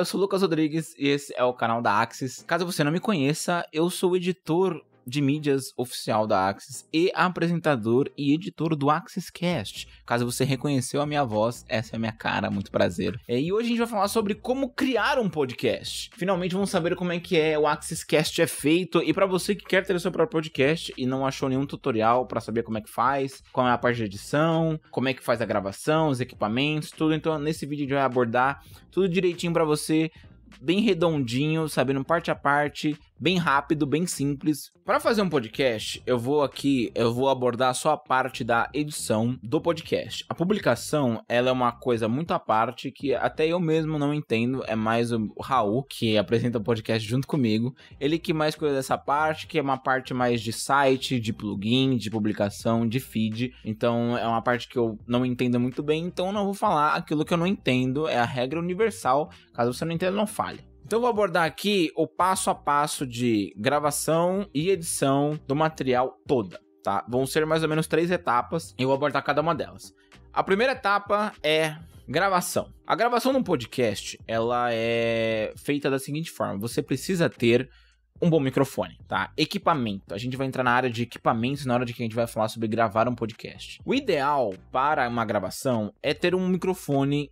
eu sou o Lucas Rodrigues e esse é o canal da Axis. Caso você não me conheça, eu sou o editor de mídias oficial da Axis e apresentador e editor do Axis Cast. Caso você reconheceu a minha voz, essa é a minha cara, muito prazer. É, e hoje a gente vai falar sobre como criar um podcast. Finalmente vamos saber como é que é o Axis Cast é feito e para você que quer ter o seu próprio podcast e não achou nenhum tutorial para saber como é que faz, qual é a parte de edição, como é que faz a gravação, os equipamentos, tudo. Então nesse vídeo a gente vai abordar tudo direitinho para você bem redondinho, sabendo parte a parte, bem rápido, bem simples. Para fazer um podcast, eu vou aqui, eu vou abordar só a parte da edição do podcast. A publicação, ela é uma coisa muito à parte que até eu mesmo não entendo, é mais o Raul que apresenta o podcast junto comigo, ele que mais cuida dessa parte, que é uma parte mais de site, de plugin, de publicação, de feed. Então é uma parte que eu não entendo muito bem, então eu não vou falar aquilo que eu não entendo, é a regra universal, caso você não entenda, não fale. Então eu vou abordar aqui o passo a passo de gravação e edição do material toda, tá? Vão ser mais ou menos três etapas e eu vou abordar cada uma delas. A primeira etapa é gravação. A gravação num podcast, ela é feita da seguinte forma: você precisa ter um bom microfone, tá? Equipamento. A gente vai entrar na área de equipamentos na hora de que a gente vai falar sobre gravar um podcast. O ideal para uma gravação é ter um microfone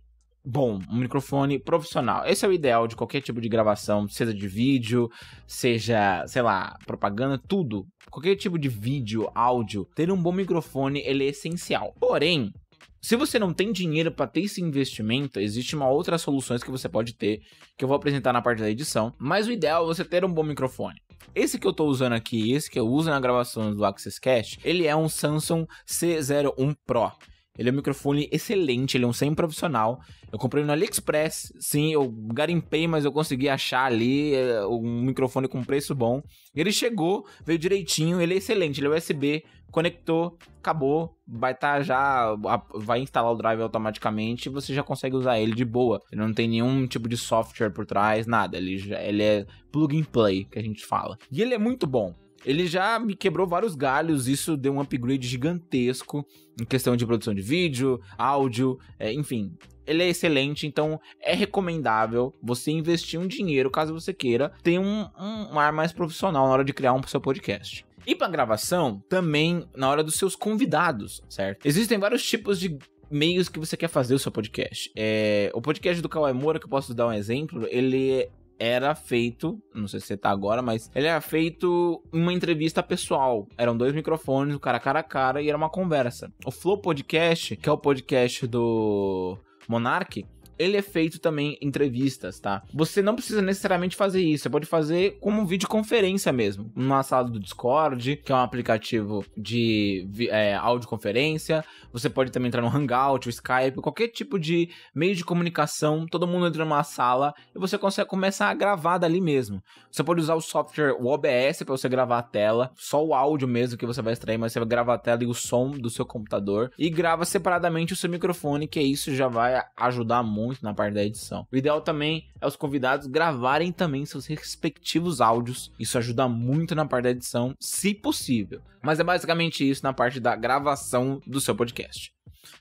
bom, um microfone profissional. Esse é o ideal de qualquer tipo de gravação, seja de vídeo, seja, sei lá, propaganda, tudo. Qualquer tipo de vídeo, áudio, ter um bom microfone ele é essencial. Porém, se você não tem dinheiro para ter esse investimento, existe uma outras soluções que você pode ter, que eu vou apresentar na parte da edição, mas o ideal é você ter um bom microfone. Esse que eu estou usando aqui, esse que eu uso na gravação do Access Cash, ele é um Samsung C01 Pro. Ele é um microfone excelente, ele é um semi-profissional. Eu comprei no AliExpress, sim, eu garimpei, mas eu consegui achar ali eh, um microfone com preço bom. Ele chegou, veio direitinho, ele é excelente, ele é USB, conectou, acabou, vai estar tá já, vai instalar o drive automaticamente e você já consegue usar ele de boa. Ele não tem nenhum tipo de software por trás, nada. Ele, ele é plug and play que a gente fala. E ele é muito bom ele já me quebrou vários galhos, isso deu um upgrade gigantesco em questão de produção de vídeo, áudio, é, enfim. Ele é excelente, então é recomendável você investir um dinheiro, caso você queira, ter um, um, um ar mais profissional na hora de criar um seu podcast. E para gravação, também na hora dos seus convidados, certo? Existem vários tipos de meios que você quer fazer o seu podcast. É, o podcast do Kawai Moura, que eu posso dar um exemplo, ele é era feito, não sei se você tá agora, mas ele era feito uma entrevista pessoal. Eram dois microfones, o cara cara a cara e era uma conversa. O Flow Podcast, que é o podcast do Monark, ele é feito também em entrevistas, tá? Você não precisa necessariamente fazer isso, você pode fazer como videoconferência mesmo, numa sala do Discord, que é um aplicativo de é, audioconferência, você pode também entrar no Hangout, o Skype, qualquer tipo de meio de comunicação, todo mundo entra numa sala e você consegue começar a gravar dali mesmo. Você pode usar o software, o OBS, para você gravar a tela, só o áudio mesmo que você vai extrair, mas você vai gravar a tela e o som do seu computador e grava separadamente o seu microfone, que isso já vai ajudar muito muito na parte da edição. O ideal também é os convidados gravarem também seus respectivos áudios. Isso ajuda muito na parte da edição, se possível. Mas é basicamente isso na parte da gravação do seu podcast.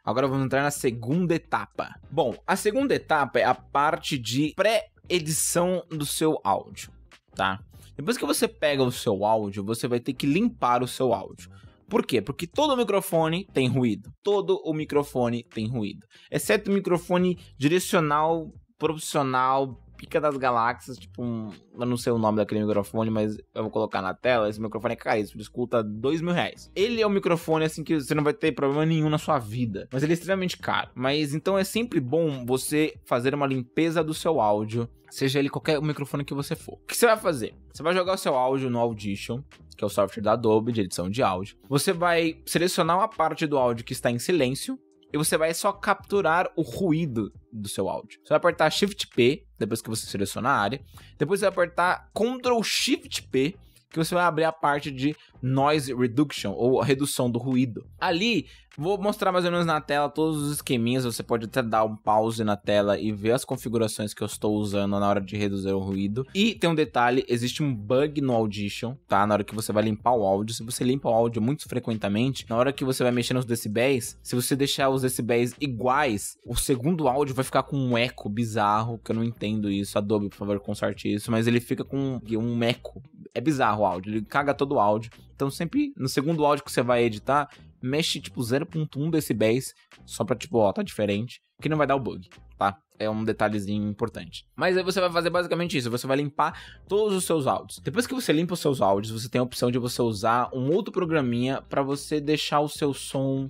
Agora vamos entrar na segunda etapa. Bom, a segunda etapa é a parte de pré-edição do seu áudio, tá? Depois que você pega o seu áudio, você vai ter que limpar o seu áudio. Por quê? Porque todo microfone tem ruído. Todo o microfone tem ruído. Exceto o microfone direcional, profissional, pica das galáxias, tipo um... Eu não sei o nome daquele microfone, mas eu vou colocar na tela. Esse microfone é caríssimo, ele custa dois mil reais. Ele é um microfone, assim, que você não vai ter problema nenhum na sua vida. Mas ele é extremamente caro. Mas então é sempre bom você fazer uma limpeza do seu áudio, seja ele qualquer microfone que você for. O que você vai fazer? Você vai jogar o seu áudio no Audition, que é o software da Adobe de edição de áudio. Você vai selecionar uma parte do áudio que está em silêncio, e você vai só capturar o ruído do seu áudio. Você vai apertar Shift P depois que você selecionar a área, depois você vai apertar Ctrl Shift P que você vai abrir a parte de noise reduction ou redução do ruído. Ali, vou mostrar mais ou menos na tela todos os esqueminhas, você pode até dar um pause na tela e ver as configurações que eu estou usando na hora de reduzir o ruído. E tem um detalhe, existe um bug no Audition, tá? Na hora que você vai limpar o áudio, se você limpa o áudio muito frequentemente, na hora que você vai mexer nos decibéis, se você deixar os decibéis iguais, o segundo áudio vai ficar com um eco bizarro, que eu não entendo isso. Adobe, por favor, conserte isso, mas ele fica com um eco é bizarro o áudio, ele caga todo o áudio. Então sempre no segundo áudio que você vai editar, mexe tipo 0.1 decibéis, só pra tipo, ó, tá diferente, que não vai dar o bug, tá? É um detalhezinho importante. Mas aí você vai fazer basicamente isso, você vai limpar todos os seus áudios. Depois que você limpa os seus áudios, você tem a opção de você usar um outro programinha para você deixar o seu som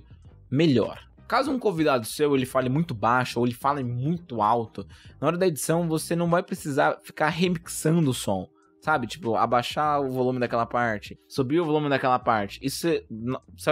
melhor. Caso um convidado seu ele fale muito baixo ou ele fale muito alto, na hora da edição você não vai precisar ficar remixando o som Sabe? Tipo, abaixar o volume daquela parte, subir o volume daquela parte. Isso você,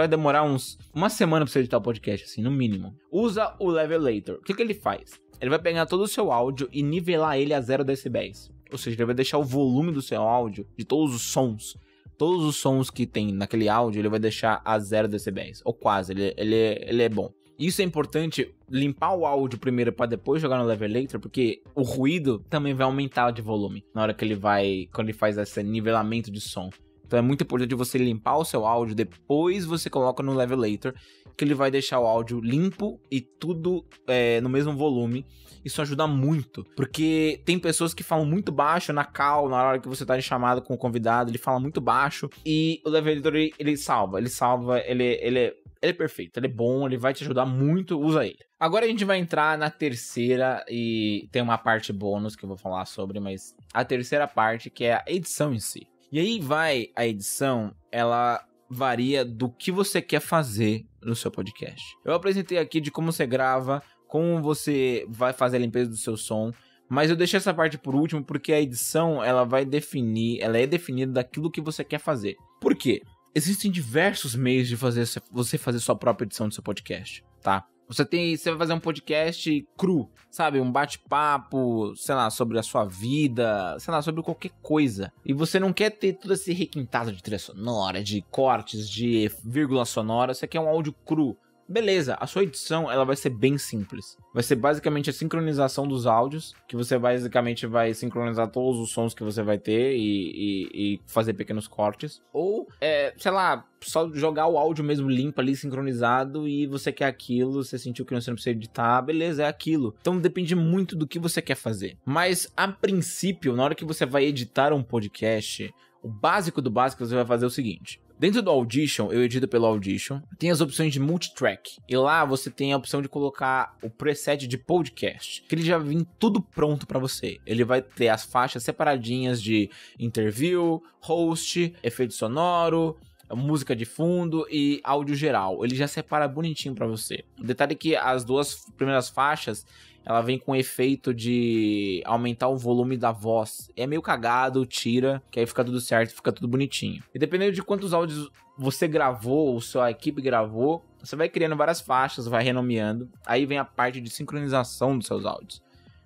é, vai demorar uns uma semana pra você editar o podcast, assim, no mínimo. Usa o Levelator. O que, que ele faz? Ele vai pegar todo o seu áudio e nivelar ele a 0 decibéis. Ou seja, ele vai deixar o volume do seu áudio, de todos os sons, todos os sons que tem naquele áudio, ele vai deixar a 0 decibéis. Ou quase, ele, ele, ele é bom. Isso é importante limpar o áudio primeiro para depois jogar no Level later, porque o ruído também vai aumentar de volume na hora que ele vai quando ele faz esse nivelamento de som. Então é muito importante você limpar o seu áudio, depois você coloca no Level later, que ele vai deixar o áudio limpo e tudo é, no mesmo volume. Isso ajuda muito, porque tem pessoas que falam muito baixo na cal, na hora que você tá em chamada com o convidado, ele fala muito baixo e o Level ele, ele salva, ele salva, ele, ele ele é perfeito, ele é bom, ele vai te ajudar muito, usa ele. Agora a gente vai entrar na terceira e tem uma parte bônus que eu vou falar sobre, mas a terceira parte que é a edição em si. E aí vai a edição, ela varia do que você quer fazer no seu podcast. Eu apresentei aqui de como você grava, como você vai fazer a limpeza do seu som, mas eu deixei essa parte por último porque a edição ela vai definir, ela é definida daquilo que você quer fazer. Por quê? Existem diversos meios de fazer você fazer sua própria edição do seu podcast, tá? Você tem, você vai fazer um podcast cru, sabe, um bate-papo, sei lá, sobre a sua vida, sei lá, sobre qualquer coisa. E você não quer ter todo esse requintado de trilha sonora, de cortes, de vírgula sonora, você quer um áudio cru beleza, a sua edição ela vai ser bem simples. Vai ser basicamente a sincronização dos áudios, que você basicamente vai sincronizar todos os sons que você vai ter e, e, e fazer pequenos cortes. Ou, é, sei lá, só jogar o áudio mesmo limpo ali, sincronizado, e você quer aquilo, você sentiu que você não precisa editar, beleza, é aquilo. Então depende muito do que você quer fazer. Mas a princípio, na hora que você vai editar um podcast, o básico do básico você vai fazer o seguinte: Dentro do Audition, eu edito pelo Audition, tem as opções de multitrack. E lá você tem a opção de colocar o preset de podcast, que ele já vem tudo pronto para você. Ele vai ter as faixas separadinhas de interview, host, efeito sonoro, música de fundo e áudio geral. Ele já separa bonitinho para você. O detalhe é que as duas primeiras faixas ela vem com efeito de aumentar o volume da voz. É meio cagado, tira, que aí fica tudo certo, fica tudo bonitinho. E dependendo de quantos áudios você gravou, ou sua equipe gravou, você vai criando várias faixas, vai renomeando. Aí vem a parte de sincronização dos seus áudios.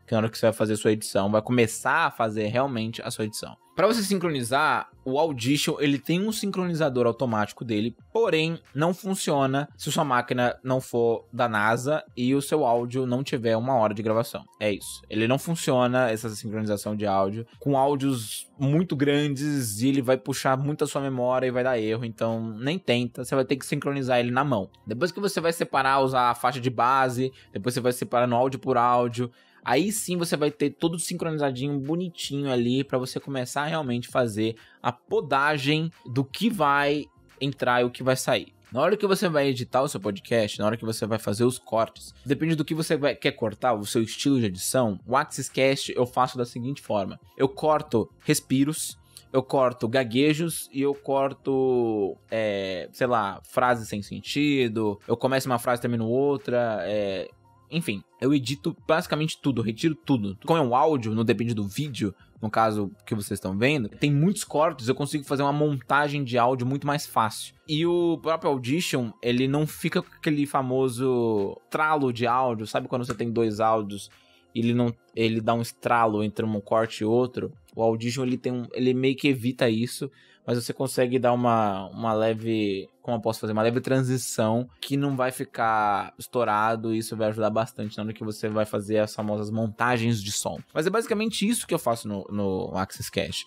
Que na hora que você vai fazer a sua edição, vai começar a fazer realmente a sua edição. Para você sincronizar, o Audition ele tem um sincronizador automático dele, porém não funciona se sua máquina não for da NASA e o seu áudio não tiver uma hora de gravação. É isso. Ele não funciona essa sincronização de áudio com áudios muito grandes e ele vai puxar muito a sua memória e vai dar erro, então nem tenta, você vai ter que sincronizar ele na mão. Depois que você vai separar, usar a faixa de base, depois você vai separar no áudio por áudio, Aí sim você vai ter tudo sincronizadinho, bonitinho ali para você começar a realmente fazer a podagem do que vai entrar e o que vai sair. Na hora que você vai editar o seu podcast, na hora que você vai fazer os cortes, depende do que você vai, quer cortar, o seu estilo de edição. O AxisCast eu faço da seguinte forma: eu corto respiros, eu corto gaguejos e eu corto, é, sei lá, frases sem sentido. Eu começo uma frase e termino outra. É, enfim, eu edito basicamente tudo, retiro tudo. Como é um áudio, não depende do vídeo, no caso que vocês estão vendo, tem muitos cortes, eu consigo fazer uma montagem de áudio muito mais fácil. E o próprio Audition, ele não fica com aquele famoso tralo de áudio, sabe quando você tem dois áudios ele não ele dá um estralo entre um corte e outro. O Audition ele tem um, ele meio que evita isso, mas você consegue dar uma, uma leve como eu posso fazer uma leve transição que não vai ficar estourado e isso vai ajudar bastante na hora que você vai fazer as famosas montagens de som. Mas é basicamente isso que eu faço no, no Access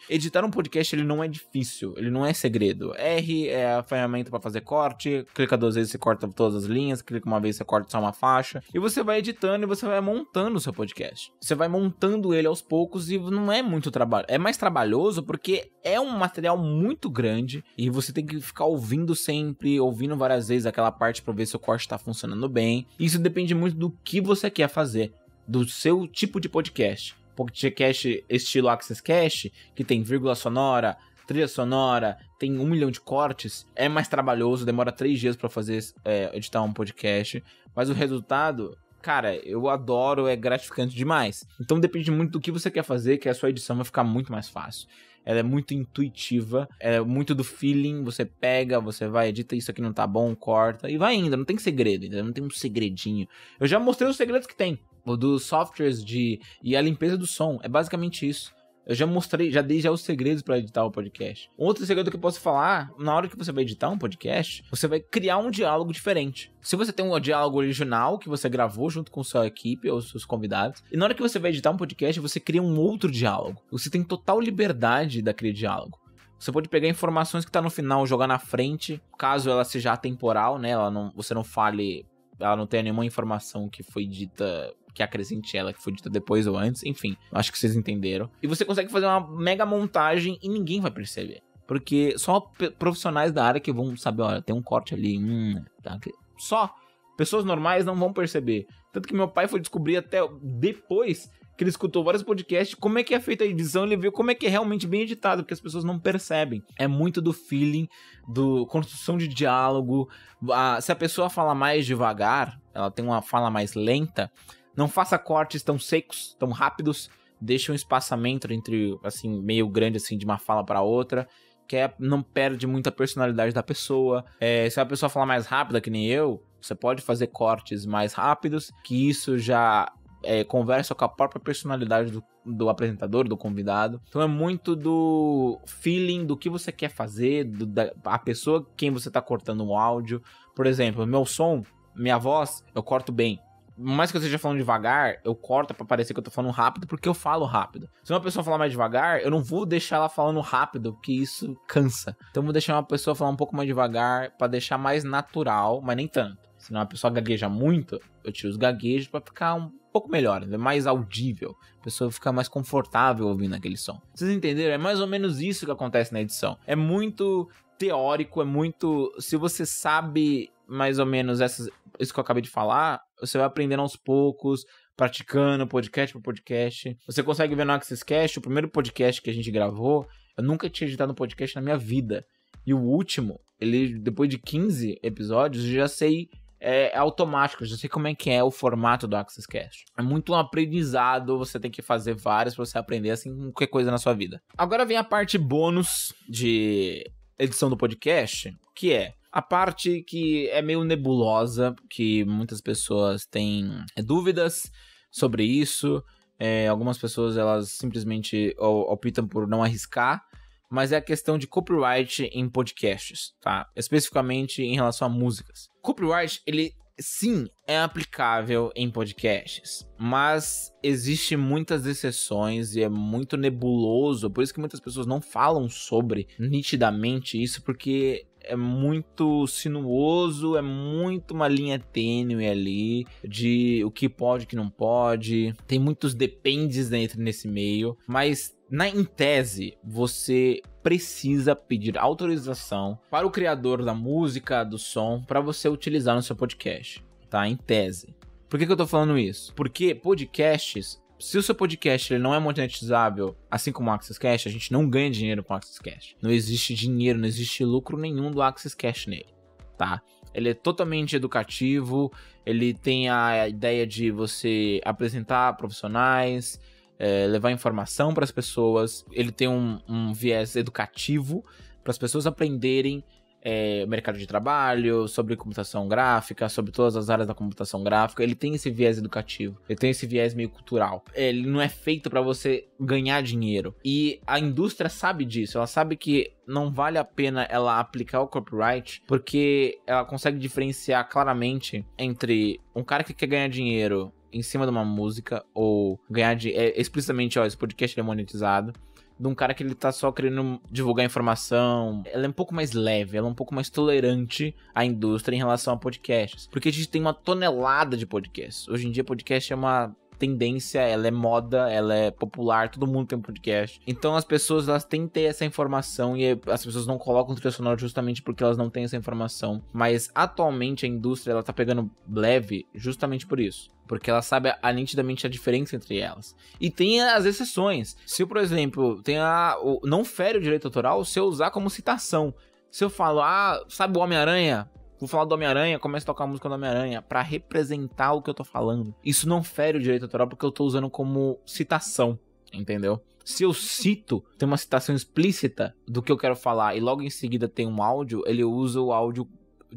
Editar um podcast ele não é difícil, ele não é segredo. R é a ferramenta para fazer corte, clica duas vezes você corta todas as linhas, clica uma vez você corta só uma faixa e você vai editando e você vai montando o seu podcast. Você vai montando ele aos poucos e não é muito trabalho, é mais trabalhoso porque é um material muito grande e você tem que ficar ouvindo sem sempre, ouvindo várias vezes aquela parte para ver se o corte está funcionando bem. Isso depende muito do que você quer fazer, do seu tipo de podcast. Podcast estilo Access Cash, que tem vírgula sonora, trilha sonora, tem um milhão de cortes, é mais trabalhoso, demora três dias para fazer é, editar um podcast, mas o resultado, cara, eu adoro, é gratificante demais. Então depende muito do que você quer fazer, que a sua edição vai ficar muito mais fácil ela é muito intuitiva, é muito do feeling, você pega, você vai, edita isso aqui não tá bom, corta e vai ainda, não tem segredo, Não tem um segredinho. Eu já mostrei os segredos que tem, o dos softwares de e a limpeza do som, é basicamente isso. Eu já mostrei, já dei já os segredos para editar o podcast. Outro segredo que eu posso falar, na hora que você vai editar um podcast, você vai criar um diálogo diferente. Se você tem um diálogo original que você gravou junto com sua equipe ou seus convidados, e na hora que você vai editar um podcast, você cria um outro diálogo. Você tem total liberdade daquele diálogo. Você pode pegar informações que tá no final, jogar na frente, caso ela seja atemporal, né? Ela não, você não fale, ela não tenha nenhuma informação que foi dita que acrescente é ela, que foi dita depois ou antes, enfim, acho que vocês entenderam. E você consegue fazer uma mega montagem e ninguém vai perceber. Porque só profissionais da área que vão saber, olha, tem um corte ali, hum, tá só pessoas normais não vão perceber. Tanto que meu pai foi descobrir até depois que ele escutou vários podcasts, como é que é feita a edição, ele viu como é que é realmente bem editado, porque as pessoas não percebem. É muito do feeling, do construção de diálogo. A, se a pessoa fala mais devagar, ela tem uma fala mais lenta, não faça cortes tão secos, tão rápidos. Deixa um espaçamento entre, assim, meio grande, assim, de uma fala para outra. Que é, não perde muita personalidade da pessoa. É, se a pessoa falar mais rápida, que nem eu, você pode fazer cortes mais rápidos, que isso já é, conversa com a própria personalidade do, do, apresentador, do convidado. Então é muito do feeling do que você quer fazer, do, da, a pessoa quem você está cortando o áudio. Por exemplo, meu som, minha voz, eu corto bem mais que eu esteja falando devagar, eu corto para parecer que eu tô falando rápido, porque eu falo rápido. Se uma pessoa falar mais devagar, eu não vou deixar ela falando rápido, porque isso cansa. Então eu vou deixar uma pessoa falar um pouco mais devagar, para deixar mais natural, mas nem tanto. Se uma pessoa gagueja muito, eu tiro os gaguejos para ficar um pouco melhor, né? mais audível. A pessoa fica mais confortável ouvindo aquele som. Vocês entenderam? É mais ou menos isso que acontece na edição. É muito teórico, é muito. Se você sabe mais ou menos essas, isso que eu acabei de falar, você vai aprendendo aos poucos, praticando podcast por podcast. Você consegue ver no Access Cash, o primeiro podcast que a gente gravou, eu nunca tinha editado um podcast na minha vida. E o último, ele depois de 15 episódios, eu já sei é, é, automático, eu já sei como é que é o formato do Access Cash. É muito um aprendizado, você tem que fazer várias para você aprender assim qualquer coisa na sua vida. Agora vem a parte bônus de edição do podcast, que é a parte que é meio nebulosa, que muitas pessoas têm é, dúvidas sobre isso. É, algumas pessoas elas simplesmente optam por não arriscar, mas é a questão de copyright em podcasts, tá? Especificamente em relação a músicas. Copyright, ele sim é aplicável em podcasts, mas existe muitas exceções e é muito nebuloso, por isso que muitas pessoas não falam sobre nitidamente isso porque é muito sinuoso, é muito uma linha tênue ali de o que pode, o que não pode. Tem muitos dependes dentro né, nesse meio, mas na em tese, você precisa pedir autorização para o criador da música, do som, para você utilizar no seu podcast, tá? Em tese. Por que, que eu tô falando isso? Porque podcasts se o seu podcast ele não é monetizável, assim como o Access Cash, a gente não ganha dinheiro com o Access Cash. Não existe dinheiro, não existe lucro nenhum do Access Cash nele, tá? Ele é totalmente educativo, ele tem a ideia de você apresentar profissionais, é, levar informação para as pessoas, ele tem um, um viés educativo para as pessoas aprenderem é, o mercado de trabalho, sobre computação gráfica, sobre todas as áreas da computação gráfica. Ele tem esse viés educativo, ele tem esse viés meio cultural. Ele não é feito para você ganhar dinheiro. E a indústria sabe disso, ela sabe que não vale a pena ela aplicar o copyright, porque ela consegue diferenciar claramente entre um cara que quer ganhar dinheiro em cima de uma música ou ganhar de é, explicitamente, ó, esse podcast é monetizado de um cara que ele tá só querendo divulgar informação. Ela é um pouco mais leve, ela é um pouco mais tolerante à indústria em relação a podcasts. Porque a gente tem uma tonelada de podcasts. Hoje em dia, podcast é uma tendência, ela é moda, ela é popular, todo mundo tem um podcast. Então as pessoas elas têm que ter essa informação e eh, as pessoas não colocam trilha sonora justamente porque elas não têm essa informação. Mas atualmente a indústria ela tá pegando leve justamente por isso porque ela sabe a, nitidamente a diferença entre elas. E tem as exceções. Se, por exemplo, tem a, o, não fere o direito autoral se eu usar como citação. Se eu falo, ah, sabe o Homem-Aranha? Vou falar do Homem-Aranha, começo a tocar a música do Homem-Aranha para representar o que eu tô falando. Isso não fere o direito autoral porque eu tô usando como citação, entendeu? Se eu cito, tem uma citação explícita do que eu quero falar e logo em seguida tem um áudio, ele usa o áudio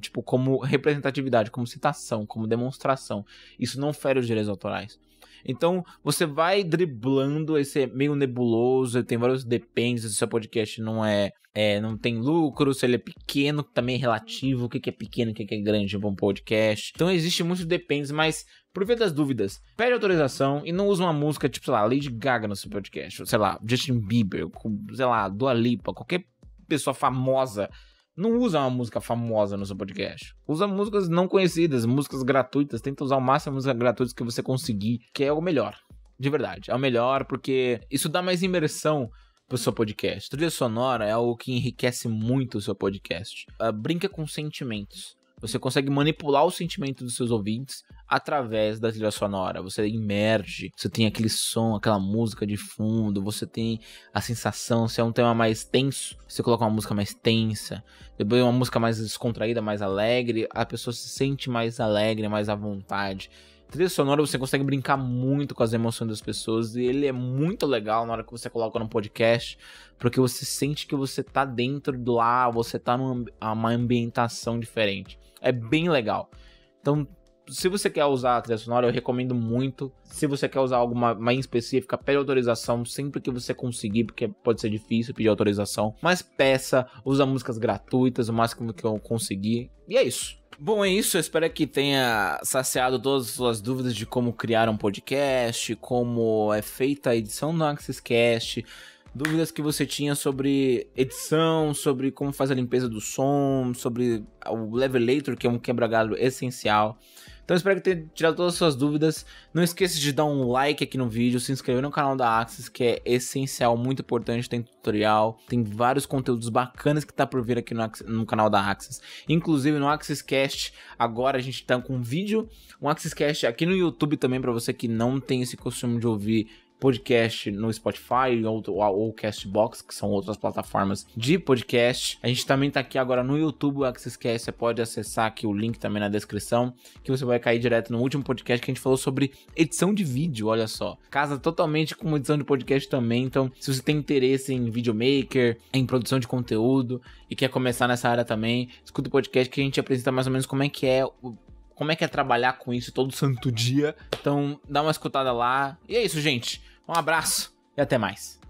tipo como representatividade, como citação, como demonstração. Isso não fere os direitos autorais. Então, você vai driblando esse é meio nebuloso, tem vários depends se o seu podcast não é, é, não tem lucro, se ele é pequeno, também é relativo, o que, é pequeno, o que, é grande para um podcast. Então, existe muitos depends, mas por via das dúvidas, pede autorização e não usa uma música tipo, sei lá, Lady Gaga no seu podcast, sei lá, Justin Bieber, sei lá, Dua Lipa, qualquer pessoa famosa não usa uma música famosa no seu podcast. Usa músicas não conhecidas, músicas gratuitas. Tenta usar o máximo de músicas gratuitas que você conseguir, que é o melhor. De verdade, é o melhor, porque isso dá mais imersão pro seu podcast. Trilha sonora é algo que enriquece muito o seu podcast. Uh, brinca com sentimentos. Você consegue manipular o sentimento dos seus ouvintes através da trilha sonora. Você emerge, você tem aquele som, aquela música de fundo, você tem a sensação. Se é um tema mais tenso, você coloca uma música mais tensa. Depois uma música mais descontraída, mais alegre, a pessoa se sente mais alegre, mais à vontade. trilha sonora você consegue brincar muito com as emoções das pessoas e ele é muito legal na hora que você coloca no podcast, porque você sente que você tá dentro do lá, você tá numa ambientação diferente. É bem legal. Então, se você quer usar a trilha sonora, eu recomendo muito. Se você quer usar alguma mais específica, pede autorização sempre que você conseguir, porque pode ser difícil pedir autorização. Mas peça, usa músicas gratuitas o máximo que eu conseguir. E é isso. Bom, é isso. Eu espero que tenha saciado todas as suas dúvidas de como criar um podcast, como é feita a edição do Axiscast dúvidas que você tinha sobre edição, sobre como faz a limpeza do som, sobre o levelator, que é um quebra-galho essencial. Então espero que tenha tirado todas as suas dúvidas. Não esqueça de dar um like aqui no vídeo, se inscrever no canal da Axis, que é essencial, muito importante, tem tutorial, tem vários conteúdos bacanas que tá por vir aqui no, no canal da Axis. Inclusive no Axis Cast, agora a gente tá com um vídeo, um Axis Cast aqui no YouTube também para você que não tem esse costume de ouvir podcast no Spotify ou, ou Castbox, que são outras plataformas de podcast. A gente também tá aqui agora no YouTube, o AccessCast, você pode acessar aqui o link também na descrição, que você vai cair direto no último podcast que a gente falou sobre edição de vídeo, olha só. Casa totalmente com edição de podcast também, então se você tem interesse em videomaker, em produção de conteúdo e quer começar nessa área também, escuta o podcast que a gente apresenta mais ou menos como é que é como é que é trabalhar com isso todo santo dia. Então, dá uma escutada lá. E é isso, gente. Um abraço e até mais.